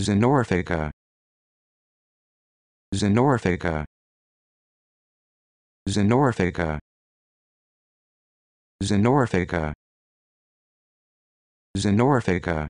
Xenophaga Xenophaga Xenophaga Xenophaga Xenophaga